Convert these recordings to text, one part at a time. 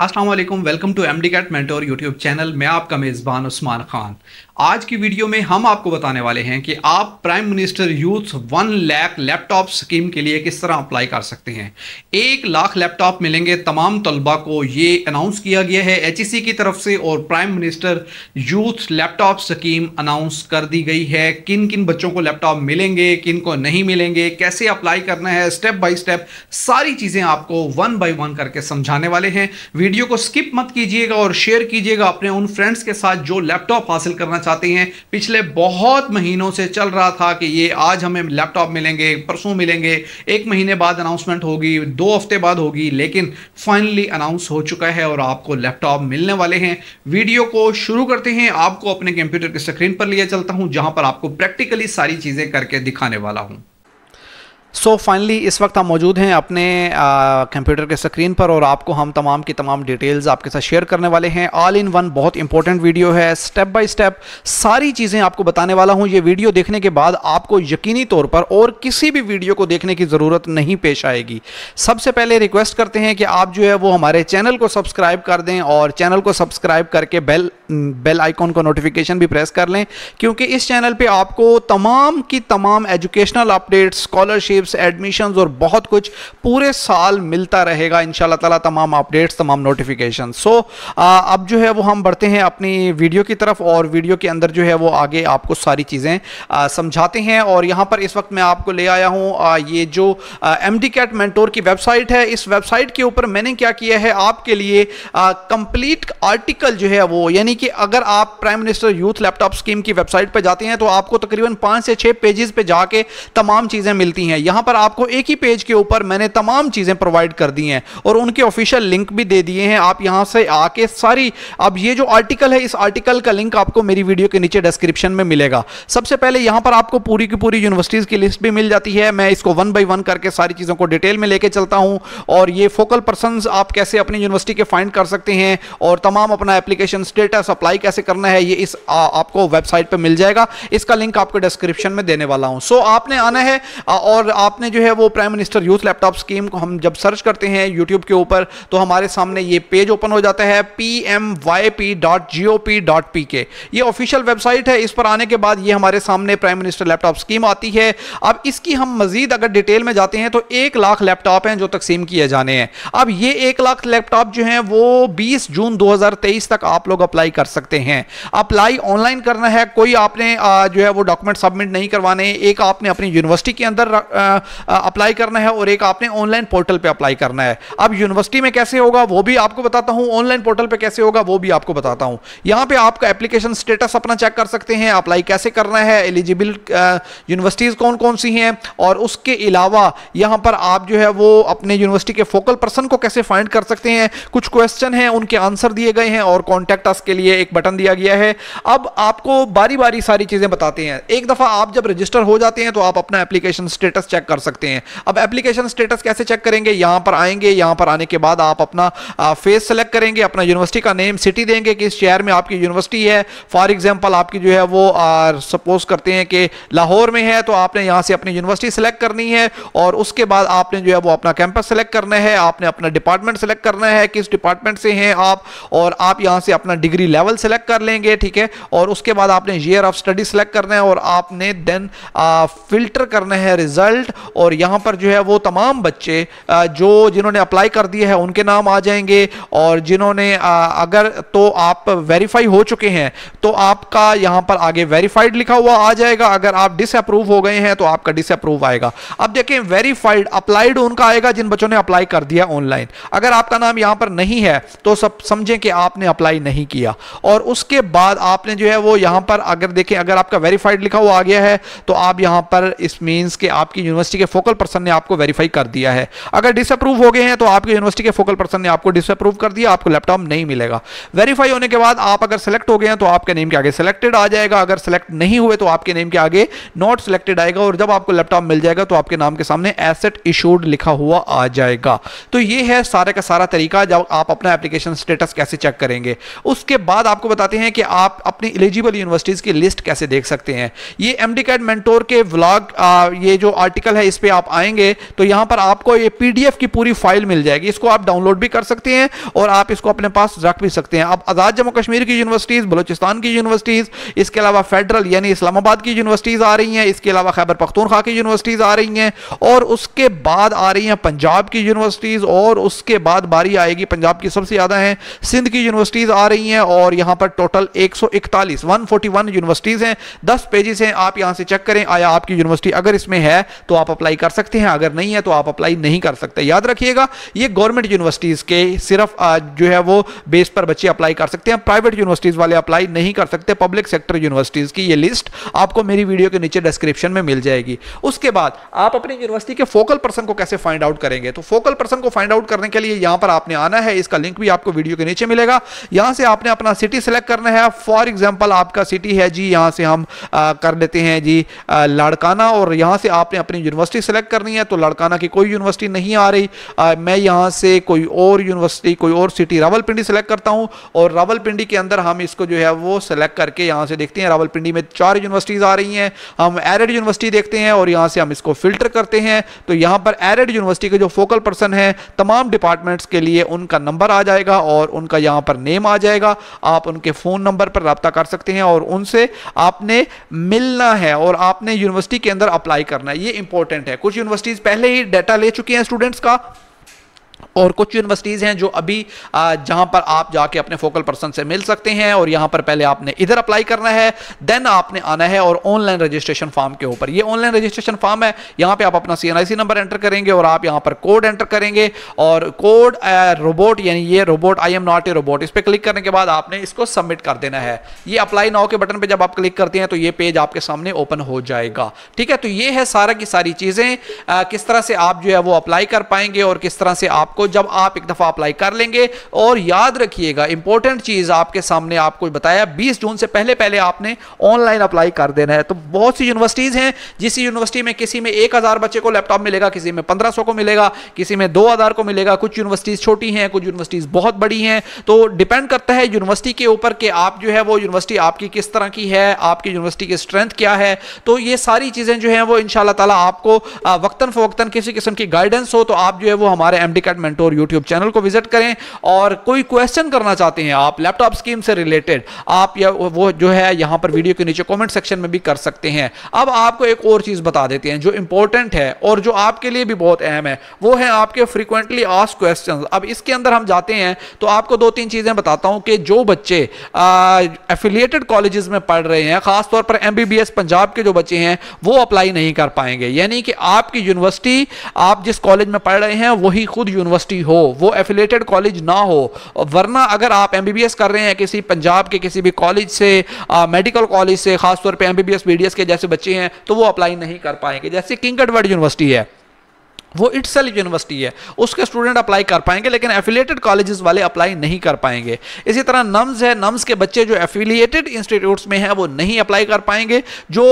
Aslam welcome to M D CAT mentor YouTube channel मैं आपका मेज़बान उस्मान खान आज की वीडियो में हम आपको बताने वाले हैं कि आप prime minister youth one lakh laptop scheme के लिए किस तरह अप्लाई कर सकते हैं एक लाख लैपटॉप मिलेंगे तमाम तलबा को ये अनाउंस किया गया है एच e की तरफ से और prime minister youth laptop scheme announce कर दी गई है किन किन बच्चों को लैपटॉप मिलेंगे किन को नहीं मिलेंगे कैसे अप्लाई करना है स्टेप बाई स्टेप सारी चीज़ें आपको वन बाई वन करके समझाने वाले हैं वीडियो को स्किप मत कीजिएगा और शेयर कीजिएगा अपने उन फ्रेंड्स के साथ जो लैपटॉप हासिल करना चाहते हैं पिछले बहुत महीनों से चल रहा था कि ये आज हमें लैपटॉप मिलेंगे परसों मिलेंगे एक महीने बाद अनाउंसमेंट होगी दो हफ्ते बाद होगी लेकिन फाइनली अनाउंस हो चुका है और आपको लैपटॉप मिलने वाले हैं वीडियो को शुरू करते हैं आपको अपने कंप्यूटर की स्क्रीन पर लिया चलता हूँ जहाँ पर आपको प्रैक्टिकली सारी चीज़ें करके दिखाने वाला हूँ सो so फाइनली इस वक्त हम मौजूद हैं अपने कंप्यूटर के स्क्रीन पर और आपको हम तमाम की तमाम डिटेल्स आपके साथ शेयर करने वाले हैं ऑल इन वन बहुत इंपॉर्टेंट वीडियो है स्टेप बाय स्टेप सारी चीज़ें आपको बताने वाला हूं ये वीडियो देखने के बाद आपको यकीनी तौर पर और किसी भी वीडियो को देखने की ज़रूरत नहीं पेश आएगी सबसे पहले रिक्वेस्ट करते हैं कि आप जो है वो हमारे चैनल को सब्सक्राइब कर दें और चैनल को सब्सक्राइब करके बेल बेल आइकॉन का नोटिफिकेशन भी प्रेस कर लें क्योंकि इस चैनल पर आपको तमाम की तमाम educational updates scholarship scholarships admissions और बहुत कुछ पूरे साल मिलता रहेगा इन ताला तमाम अपडेट्स तमाम नोटिफिकेशन सो अब जो है वो हम बढ़ते हैं अपनी वीडियो की तरफ और वीडियो के अंदर जो है वो आगे आपको सारी चीज़ें समझाते हैं और यहाँ पर इस वक्त मैं आपको ले आया हूँ ये जो एम डी कैट मैंटोर की वेबसाइट है इस वेबसाइट के ऊपर मैंने क्या किया है आपके लिए कंप्लीट आर्टिकल जो है वो यानी कि अगर आप prime minister youth laptop scheme की वेबसाइट पर जाते हैं तो आपको तकरीबन पाँच से छः पेजेस पे जाके तमाम चीज़ें मिलती हैं यहां पर आपको एक ही पेज के ऊपर मैंने तमाम चीजें प्रोवाइड कर दी हैं और उनके ऑफिशियल लिंक भी दे दिए हैं आप यहां से आके सारी अब ये जो आर्टिकल है इस आर्टिकल का लिंक आपको मेरी वीडियो के नीचे डिस्क्रिप्शन में मिलेगा सबसे पहले यहां पर आपको पूरी की पूरी यूनिवर्सिटीज की लिस्ट भी मिल जाती है मैं इसको वन बाई वन करके सारी चीजों को डिटेल में लेके चलता हूं और ये फोकल पर्सन आप कैसे अपनी यूनिवर्सिटी के फाइंड कर सकते हैं और तमाम अपना एप्लीकेशन स्टेटस अप्लाई कैसे करना है ये इस आ, आपको वेबसाइट पर मिल जाएगा इसका लिंक आपको डिस्क्रिप्शन में देने वाला हूं सो so, आपने आना है और आपने जो है वो prime minister youth laptop scheme को हम जब सर्च करते हैं यूट्यूब के ऊपर तो हमारे सामने ये पेज ओपन हो जाता है P M Y P dot G O P dot P K ये ऑफिशियल वेबसाइट है इस पर आने के बाद ये हमारे सामने प्राइम मिनिस्टर लैपटॉप स्कीम आती है अब इसकी हम मजीद अगर डिटेल में जाते हैं तो एक लाख लैपटॉप हैं जो तकसीम किए जाने हैं अब ये एक लाख लैपटॉप जो हैं वो 20 जून 2023 तक आप लोग अप्लाई कर सकते हैं अप्लाई ऑनलाइन करना है कोई आपने जो है वो डॉक्यूमेंट सबमिट नहीं करवाने एक आपने अपनी यूनिवर्सिटी के अंदर अप्लाई करना है और एक आपने ऑनलाइन पोर्टल पे अप्लाई करना है अब यूनिवर्सिटी में कैसे होगा वो भी आपको बताता हूँ ऑनलाइन पोर्टल पे कैसे होगा वो भी आपको बताता हूँ यहाँ पे आपका एप्लीकेशन स्टेटस अपना चेक कर सकते हैं अप्लाई कैसे करना है एलिजिबल यूनिवर्सिटीज़ कौन कौन सी हैं और उसके अलावा यहाँ पर आप जो है वो अपने यूनिवर्सिटी के फोकल पर्सन को कैसे फाइंड कर सकते हैं कुछ क्वेश्चन हैं उनके आंसर दिए गए हैं और कॉन्टैक्ट अस के लिए एक बटन दिया गया है अब आपको बारी बारी सारी चीज़ें बताते हैं एक दफ़ा आप जब रजिस्टर हो जाते हैं तो आप अपना एप्लीकेशन स्टेटस चेक चेक कर सकते हैं अब एप्लीकेशन स्टेटस कैसे चेक करेंगे यहां पर आएंगे यहां पर आने के बाद आप अपना फेस सेलेक्ट करेंगे अपना यूनिवर्सिटी का नेम सिटी देंगे कि शहर में आपकी यूनिवर्सिटी है फॉर एग्जाम्पल आपकी जो है वो सपोज करते हैं कि लाहौर में है तो आपने यहां से अपनी यूनिवर्सिटी सेलेक्ट करनी है और उसके बाद आपने जो है वो अपना कैंपस सेलेक्ट करना है आपने अपना डिपार्टमेंट सेलेक्ट करना है किस डिपार्टमेंट से हैं आप और आप यहां से अपना डिग्री लेवल सेलेक्ट कर लेंगे ठीक है और उसके बाद आपने ईयर ऑफ स्टडी सेलेक्ट करना है और आपने देन फिल्टर करना है रिजल्ट रिजल्ट और यहाँ पर जो है वो तमाम बच्चे जो जिन्होंने अप्लाई कर दिए हैं उनके नाम आ जाएंगे और जिन्होंने अगर तो आप वेरीफाई हो चुके हैं तो आपका यहाँ पर आगे वेरीफाइड लिखा हुआ आ जाएगा अगर आप डिसअप्रूव हो गए हैं तो आपका डिसअप्रूव आएगा अब देखें वेरीफाइड अप्लाइड उनका आएगा जिन बच्चों ने अप्लाई कर दिया ऑनलाइन अगर आपका नाम यहाँ पर नहीं है तो सब समझें कि आपने अप्लाई नहीं किया और उसके बाद आपने जो है वो यहाँ पर अगर देखें अगर आपका वेरीफाइड लिखा हुआ आ गया है तो आप यहाँ पर इस मीन्स के आपकी यूनिवर्सिटी के फोकल पर्सन ने आपको वेरीफाई कर दिया है अगर डिसअप्रूव हो गए हैं तो आपके यूनिवर्सिटी के फोकल पर्सन ने आपको डिसअप्रूव कर दिया आपको लैपटॉप नहीं मिलेगा वेरीफाई होने के बाद आप अगर सेलेक्ट हो गए हैं तो आपके नेम के आगे सेलेक्टेड आ जाएगा अगर सेलेक्ट नहीं हुए तो आपके नेम के आगे नॉट सेलेक्टेड आएगा और जब आपको लैपटॉप मिल जाएगा तो आपके नाम के सामने एसेट इशूड लिखा हुआ आ जाएगा तो ये है सारे का सारा तरीका जब आप अपना एप्लीकेशन स्टेटस कैसे चेक करेंगे उसके बाद आपको बताते हैं कि आप अपनी एलिजिबल यूनिवर्सिटीज की लिस्ट कैसे देख सकते हैं ये एमडी कैड मेंटोर के व्लॉग ये जो आर्टिकल आर्टिकल है इस पर आप आएंगे तो यहां पर आपको ये पीडीएफ की पूरी फाइल मिल जाएगी इसको आप डाउनलोड भी कर सकते हैं और आप इसको अपने पास रख भी सकते हैं आप आज़ाद जम्मू कश्मीर की यूनिवर्सिटीज़ बलोचिस्तान की यूनिवर्सिटीज़ इसके अलावा फेडरल यानी इस्लामाबाद की यूनिवर्सिटीज़ आ रही हैं इसके अलावा खैबर पख्तूनखा की यूनिवर्सिटीज़ आ रही हैं और उसके बाद आ रही हैं पंजाब की यूनिवर्सिटीज़ और उसके बाद बारी आएगी पंजाब की सबसे ज़्यादा है सिंध की यूनिवर्सिटीज़ आ रही हैं और यहां पर टोटल एक सौ इकतालीस वन फोर्टी वन यूनिवर्सिटीज़ हैं दस पेजेस हैं आप यहां से चेक करें आया आपकी यूनिवर्सिटी अगर इसमें है तो आप अप्लाई कर सकते हैं अगर नहीं है तो आप अप्लाई नहीं कर सकते याद रखिएगा ये गवर्नमेंट यूनिवर्सिटीज़ के सिर्फ जो है वो बेस पर बच्चे अप्लाई कर सकते हैं प्राइवेट यूनिवर्सिटीज़ वाले अप्लाई नहीं कर सकते पब्लिक सेक्टर यूनिवर्सिटीज़ की ये लिस्ट आपको मेरी वीडियो के नीचे डिस्क्रिप्शन में मिल जाएगी उसके बाद आप अपनी यूनिवर्सिटी के फोकल पर्सन को कैसे फाइंड आउट करेंगे तो फोकल पर्सन को फाइंड आउट करने के लिए यहां पर आपने आना है इसका लिंक भी आपको वीडियो के नीचे मिलेगा यहां से आपने अपना सिटी सेलेक्ट करना है फॉर एग्जाम्पल आपका सिटी है जी यहां से हम कर लेते हैं जी लाड़काना और यहां से आपने अपनी अपनी यूनिवर्सिटी सेलेक्ट करनी है तो लड़काना की कोई यूनिवर्सिटी नहीं आ रही आ, मैं यहाँ से कोई और यूनिवर्सिटी कोई और सिटी रावलपिंडी सेलेक्ट करता हूँ और रावलपिंडी के अंदर हम इसको जो है वो सेलेक्ट करके यहाँ से देखते हैं रावलपिंडी में चार यूनिवर्सिटीज़ आ रही हैं हम एरेड यूनिवर्सिटी देखते हैं और यहाँ से हम इसको फिल्टर करते हैं तो यहाँ पर एरेड यूनिवर्सिटी के जो फोकल पर्सन हैं तमाम डिपार्टमेंट्स के लिए उनका नंबर आ जाएगा और उनका यहाँ पर नेम आ जाएगा आप उनके फ़ोन नंबर पर रबता कर सकते हैं और उनसे आपने मिलना है और आपने यूनिवर्सिटी के अंदर अप्लाई करना है ये इंपॉर्टेंट है कुछ यूनिवर्सिटीज पहले ही डाटा ले चुकी हैं स्टूडेंट्स का और कुछ यूनिवर्सिटीज़ हैं जो अभी जहां पर आप जाके अपने फोकल पर्सन से मिल सकते हैं और यहां पर पहले आपने इधर अप्लाई करना है देन आपने आना है और ऑनलाइन रजिस्ट्रेशन फॉर्म के ऊपर ये ऑनलाइन रजिस्ट्रेशन फॉर्म है यहां पे आप अपना सी नंबर एंटर करेंगे और आप यहां पर कोड एंटर करेंगे और कोड रोबोट यानी ये robot I am not a robot इस पर क्लिक करने के बाद आपने इसको सबमिट कर देना है ये अप्लाई नाउ के बटन पर जब आप क्लिक करते हैं तो ये पेज आपके सामने ओपन हो जाएगा ठीक है तो ये है सारा की सारी चीज़ें किस तरह से आप जो है वो अप्लाई कर पाएंगे और किस तरह से आपको आपको जब आप एक दफ़ा अप्लाई कर लेंगे और याद रखिएगा इंपॉर्टेंट चीज़ आपके सामने आपको बताया 20 जून से पहले पहले आपने ऑनलाइन अप्लाई कर देना है तो बहुत सी यूनिवर्सिटीज़ हैं जिस यूनिवर्सिटी में किसी में एक हज़ार बच्चे को लैपटॉप मिलेगा किसी में पंद्रह को मिलेगा किसी में दो हज़ार को मिलेगा कुछ यूनिवर्सिटीज़ छोटी हैं कुछ यूनिवर्सिटीज़ बहुत बड़ी हैं तो डिपेंड करता है यूनिवर्सिटी के ऊपर कि आप जो है वो यूनिवर्सिटी आपकी किस तरह की है आपकी यूनिवर्सिटी की स्ट्रेंथ क्या है तो ये सारी चीज़ें जो है वो इन ताला आपको वक्ता फ़वक्ता किसी किस्म की गाइडेंस हो तो आप जो है वो हमारे M D mentor YouTube channel को विजिट करें और कोई क्वेश्चन करना चाहते हैं आप लैपटॉप स्कीम से रिलेटेड आप या वो जो है यहां पर वीडियो के नीचे कमेंट सेक्शन में भी कर सकते हैं अब आपको एक और चीज़ बता देते हैं जो इंपॉर्टेंट है और जो आपके लिए भी बहुत अहम है वो है आपके फ्रीक्वेंटली आस्क क्वेश्चन अब इसके अंदर हम जाते हैं तो आपको दो तीन चीज़ें बताता हूं कि जो बच्चे एफिलियेटेड कॉलेज में पढ़ रहे हैं खासतौर पर एम पंजाब के जो बच्चे हैं वो अप्लाई नहीं कर पाएंगे यानी कि आपकी यूनिवर्सिटी आप जिस कॉलेज में पढ़ रहे हैं वही खुद यूनिवर्सिटी यूनिवर्सिटी हो वो एफिलेटेड कॉलेज ना हो वरना अगर आप एम कर रहे हैं किसी पंजाब के किसी भी कॉलेज से मेडिकल कॉलेज से खासतौर पर एम बी के जैसे बच्चे हैं तो वो अप्लाई नहीं कर पाएंगे जैसे किंग एडवर्ड यूनिवर्सिटी है वो इट्स यूनिवर्सिटी है उसके स्टूडेंट अप्लाई कर पाएंगे लेकिन एफिलेटेड कॉलेजेस वाले अप्लाई नहीं कर पाएंगे इसी तरह नम्स है नम्स के बच्चे जो एफिलिएटेड इंस्टीट्यूट्स में हैं वो नहीं अप्लाई कर पाएंगे जो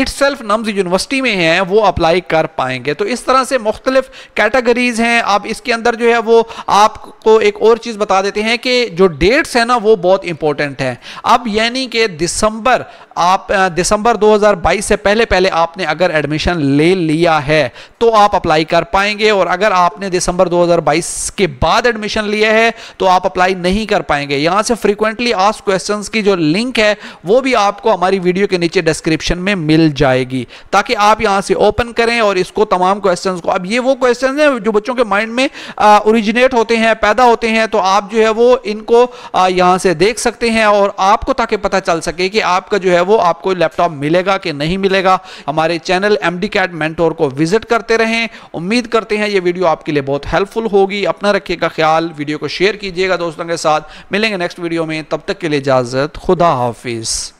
इट्स नम्स यूनिवर्सिटी में हैं वो अप्लाई कर पाएंगे तो इस तरह से मुख्तलिफ कैटेगरीज हैं आप इसके अंदर जो है वो आपको एक और चीज़ बता देते हैं कि जो डेट्स हैं ना वो बहुत इंपॉर्टेंट हैं अब यानी कि दिसंबर आप दिसंबर दो से पहले पहले आपने अगर एडमिशन ले लिया है तो आप अप्लाई अप्लाई कर पाएंगे और अगर आपने दिसंबर 2022 के बाद एडमिशन लिया है तो आप अप्लाई नहीं कर पाएंगे यहां से फ्रीक्वेंटली आस्क क्वेश्चंस की जो लिंक है वो भी आपको हमारी वीडियो के नीचे डिस्क्रिप्शन में मिल जाएगी ताकि आप यहां से ओपन करें और इसको तमाम क्वेश्चन को अब ये वो क्वेश्चन है जो बच्चों के माइंड में ओरिजिनेट होते हैं पैदा होते हैं तो आप जो है वो इनको यहां से देख सकते हैं और आपको ताकि पता चल सके कि आपका जो है वो आपको लैपटॉप मिलेगा कि नहीं मिलेगा हमारे चैनल एमडी कैट मेंटोर को विजिट करते रहें उम्मीद करते हैं ये वीडियो आपके लिए बहुत हेल्पफुल होगी अपना रखिएगा ख्याल वीडियो को शेयर कीजिएगा दोस्तों के साथ मिलेंगे नेक्स्ट वीडियो में तब तक के लिए इजाज़त खुदा हाफिज़